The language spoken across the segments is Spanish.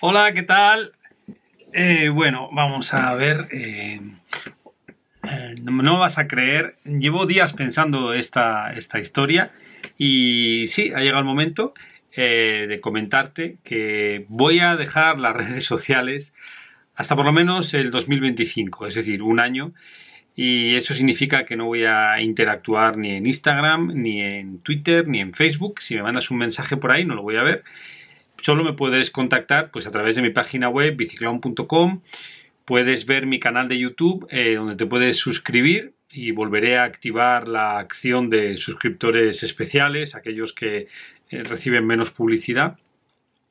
Hola, ¿qué tal? Eh, bueno, vamos a ver. Eh, eh, no vas a creer, llevo días pensando esta, esta historia y sí, ha llegado el momento de comentarte que voy a dejar las redes sociales hasta por lo menos el 2025, es decir, un año. Y eso significa que no voy a interactuar ni en Instagram, ni en Twitter, ni en Facebook. Si me mandas un mensaje por ahí, no lo voy a ver. Solo me puedes contactar pues, a través de mi página web biciclón.com. Puedes ver mi canal de YouTube eh, donde te puedes suscribir y volveré a activar la acción de suscriptores especiales, aquellos que eh, reciben menos publicidad.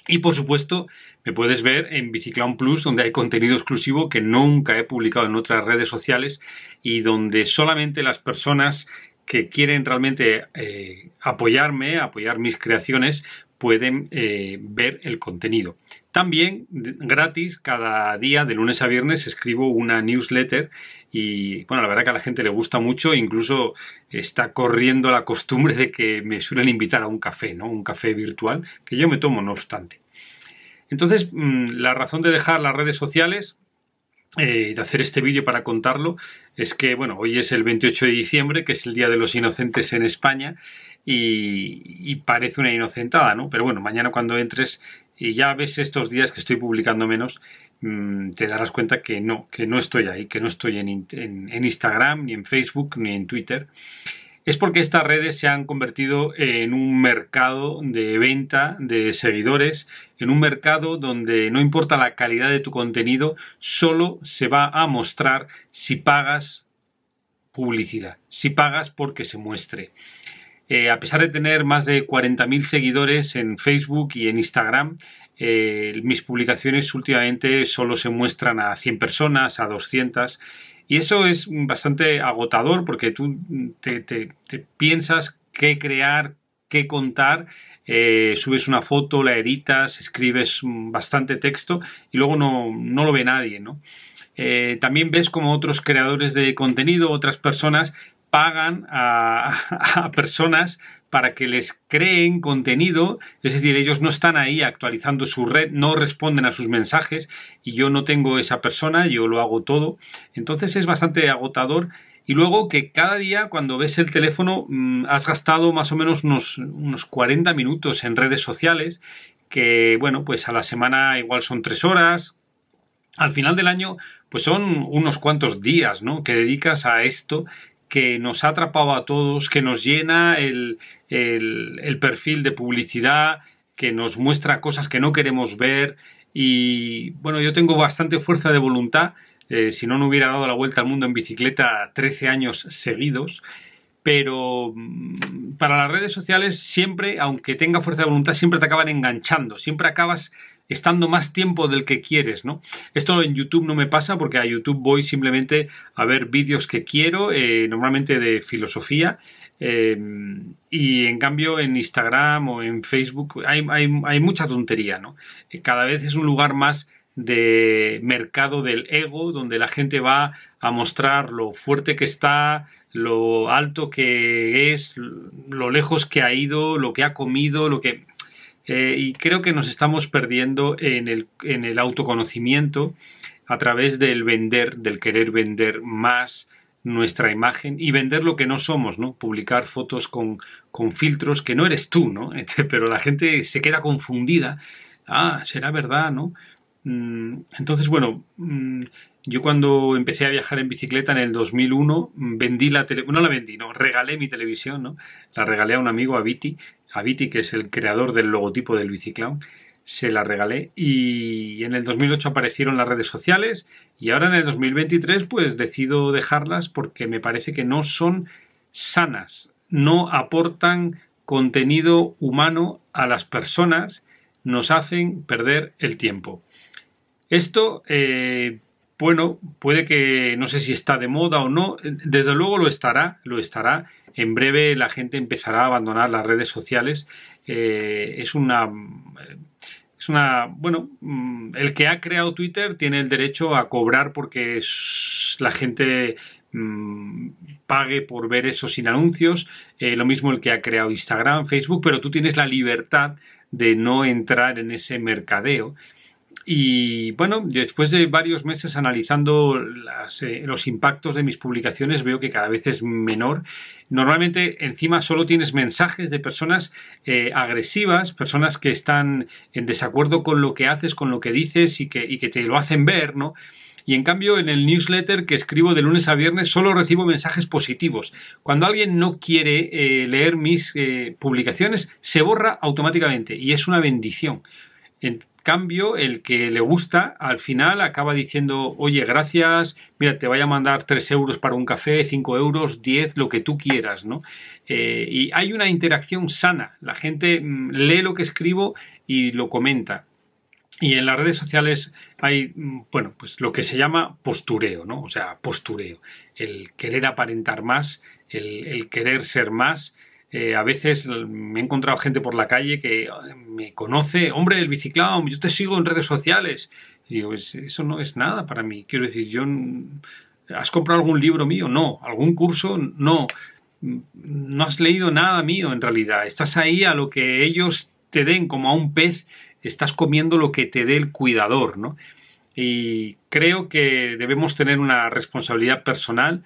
Y por supuesto, me puedes ver en Biciclown Plus, donde hay contenido exclusivo que nunca he publicado en otras redes sociales y donde solamente las personas que quieren realmente eh, apoyarme, apoyar mis creaciones, pueden eh, ver el contenido. También gratis, cada día de lunes a viernes escribo una newsletter y bueno, la verdad que a la gente le gusta mucho, incluso está corriendo la costumbre de que me suelen invitar a un café, ¿no? Un café virtual, que yo me tomo no obstante. Entonces, mm, la razón de dejar las redes sociales, eh, de hacer este vídeo para contarlo, es que, bueno, hoy es el 28 de diciembre, que es el Día de los Inocentes en España, y, parece una inocentada, ¿no? Pero bueno, mañana cuando entres y ya ves estos días que estoy publicando menos, mm, te darás cuenta que no, que no estoy ahí, que no estoy en, en Instagram, ni en Facebook, ni en Twitter. Es porque estas redes se han convertido en un mercado de venta de seguidores, en un mercado donde no importa la calidad de tu contenido, solo se va a mostrar si pagas publicidad, si pagas porque se muestre. Eh, a pesar de tener más de 40.000 seguidores en Facebook y en Instagram, eh, mis publicaciones últimamente solo se muestran a 100 personas, a 200. Y eso es bastante agotador porque tú mm, te, piensas qué crear, qué contar, eh, subes una foto, la editas, escribes mm, bastante texto y luego no, no lo ve nadie, ¿no? también ves como otros creadores de contenido, otras personas, pagan a, personas para que les creen contenido, es decir, ellos no están ahí actualizando su red, no responden a sus mensajes y yo no tengo esa persona, yo lo hago todo. Entonces es bastante agotador y luego que cada día cuando ves el teléfono mm, has gastado más o menos unos, unos 40 minutos en redes sociales, que bueno, pues a la semana igual son tres horas, al final del año, pues son unos cuantos días, ¿no? Que dedicas a esto que nos ha atrapado a todos, que nos llena el, perfil de publicidad, que nos muestra cosas que no queremos ver. Y bueno, yo tengo bastante fuerza de voluntad. Eh, si no, no hubiera dado la vuelta al mundo en bicicleta 13 años seguidos. Pero mm, para las redes sociales siempre, aunque tenga fuerza de voluntad, siempre te acaban enganchando, siempre acabas estando más tiempo del que quieres, ¿no? Esto en YouTube no me pasa porque a YouTube voy simplemente a ver vídeos que quiero, eh, normalmente de filosofía. Eh, y en cambio en Instagram o en Facebook hay, hay mucha tontería, ¿no? Eh, cada vez es un lugar más de mercado del ego, donde la gente va a mostrar lo fuerte que está, lo alto que es, lo lejos que ha ido, lo que ha comido, lo que eh, y creo que nos estamos perdiendo en el, en el autoconocimiento a través del vender, del querer vender más, nuestra imagen y vender lo que no somos, ¿no? Publicar fotos con, con, filtros que no eres tú, ¿no? Este, pero la gente se queda confundida. Ah, será verdad, ¿no? Mm, entonces, bueno, mm, yo cuando empecé a viajar en bicicleta en el 2001, mm, vendí la tele, no la vendí, no, regalé mi televisión, ¿no? La regalé a un amigo, a Viti, a que es el creador del logotipo del Biciclown, se la regalé y en el 2008 aparecieron las redes sociales y ahora en el 2023 pues decido dejarlas porque me parece que no son sanas, no aportan contenido humano a las personas, nos hacen perder el tiempo. Esto eh, bueno, puede que no sé si está de moda o no, desde luego lo estará, lo estará. En breve la gente empezará a abandonar las redes sociales. Eh, es una es una bueno, mm, el que ha creado Twitter tiene el derecho a cobrar porque la gente mm, pague por ver eso sin anuncios, eh, lo mismo el que ha creado Instagram, Facebook, pero tú tienes la libertad de no entrar en ese mercadeo y bueno, después de varios meses analizando eh, los impactos de mis publicaciones, veo que cada vez es menor. Normalmente encima solo tienes mensajes de personas eh, agresivas, personas que están en desacuerdo con lo que haces, con lo que dices y que, te lo hacen ver, ¿no? Y en cambio, en el newsletter que escribo de lunes a viernes, solo recibo mensajes positivos. Cuando alguien no quiere eh, leer mis publicaciones, se borra automáticamente y es una bendición cambio, el que le gusta, al final acaba diciendo, oye, gracias, mira, te voy a mandar tres euros para un café, cinco euros, 10, lo que tú quieras, ¿no? Eh, y hay una interacción sana, la gente mm, lee lo que escribo y lo comenta. Y en las redes sociales hay, mm, bueno, pues lo que se llama postureo, ¿no? O sea, postureo, el querer aparentar más, el querer ser más, eh, a veces me he encontrado gente por la calle que me conoce, hombre, el biciclado, yo te sigo en redes sociales. Y digo, eso no es nada para mí. Quiero decir, yo... ¿Has comprado algún libro mío? No. ¿Algún curso? No. No has leído nada mío en realidad. Estás ahí a lo que ellos te den, como a un pez, estás comiendo lo que te dé el cuidador, Y creo que debemos tener una responsabilidad personal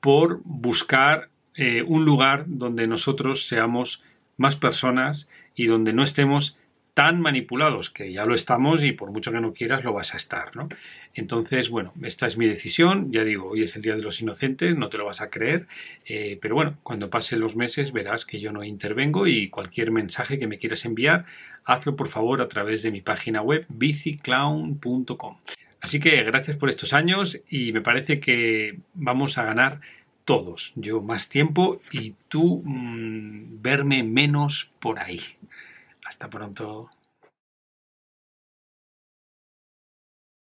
por buscar eh, un lugar donde nosotros seamos más personas y donde no estemos tan manipulados, que ya lo estamos y por mucho que no quieras lo vas a estar, ¿no? Entonces, bueno, esta es mi decisión, ya digo, hoy es el Día de los Inocentes, no te lo vas a creer, eh, pero bueno, cuando pasen los meses verás que yo no intervengo y cualquier mensaje que me quieras enviar, hazlo por favor a través de mi página web biciclown.com. Así que gracias por estos años y me parece que vamos a ganar todos. Yo más tiempo y tú mm, verme menos por ahí. Hasta pronto.